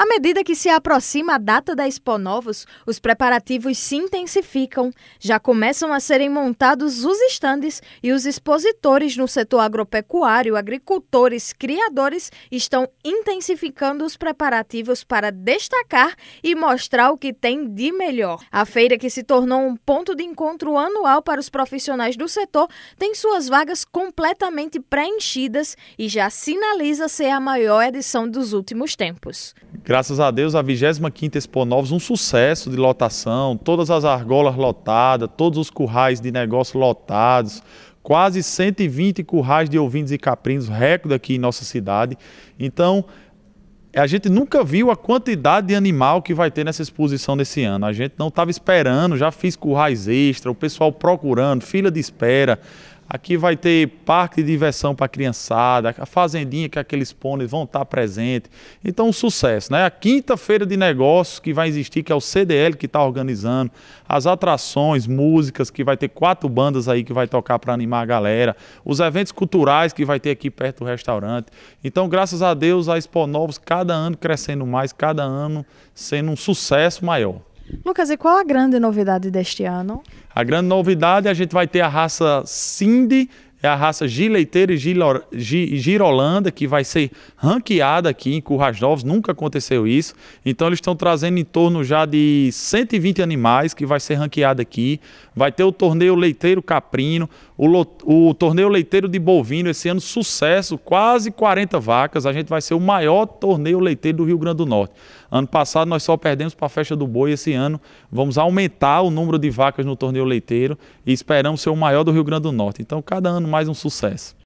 À medida que se aproxima a data da Expo Novos, os preparativos se intensificam. Já começam a serem montados os estandes e os expositores no setor agropecuário, agricultores, criadores estão intensificando os preparativos para destacar e mostrar o que tem de melhor. A feira, que se tornou um ponto de encontro anual para os profissionais do setor, tem suas vagas completamente preenchidas e já sinaliza ser a maior edição dos últimos tempos graças a Deus, a 25ª Expo Novos, um sucesso de lotação, todas as argolas lotadas, todos os currais de negócio lotados, quase 120 currais de ovinhos e caprinos, recorde aqui em nossa cidade. Então, a gente nunca viu a quantidade de animal que vai ter nessa exposição desse ano. A gente não estava esperando, já fiz currais extra, o pessoal procurando, fila de espera. Aqui vai ter parque de diversão para a criançada, a fazendinha que aqueles pôneis vão estar tá presentes. Então, um sucesso, né? A quinta-feira de negócios que vai existir, que é o CDL que está organizando, as atrações, músicas, que vai ter quatro bandas aí que vai tocar para animar a galera, os eventos culturais que vai ter aqui perto do restaurante. Então, graças a Deus, a Expo Novos, cada ano crescendo mais, cada ano sendo um sucesso maior. Lucas, e qual a grande novidade deste ano? A grande novidade, a gente vai ter a raça Cindy é a raça gileiteira e gilor, girolanda, que vai ser ranqueada aqui em Curras Novos, nunca aconteceu isso. Então eles estão trazendo em torno já de 120 animais que vai ser ranqueada aqui. Vai ter o torneio leiteiro caprino, o, o torneio leiteiro de bovino, esse ano sucesso, quase 40 vacas. A gente vai ser o maior torneio leiteiro do Rio Grande do Norte. Ano passado nós só perdemos para a festa do boi, esse ano vamos aumentar o número de vacas no torneio leiteiro e esperamos ser o maior do Rio Grande do Norte. Então cada ano mais um sucesso.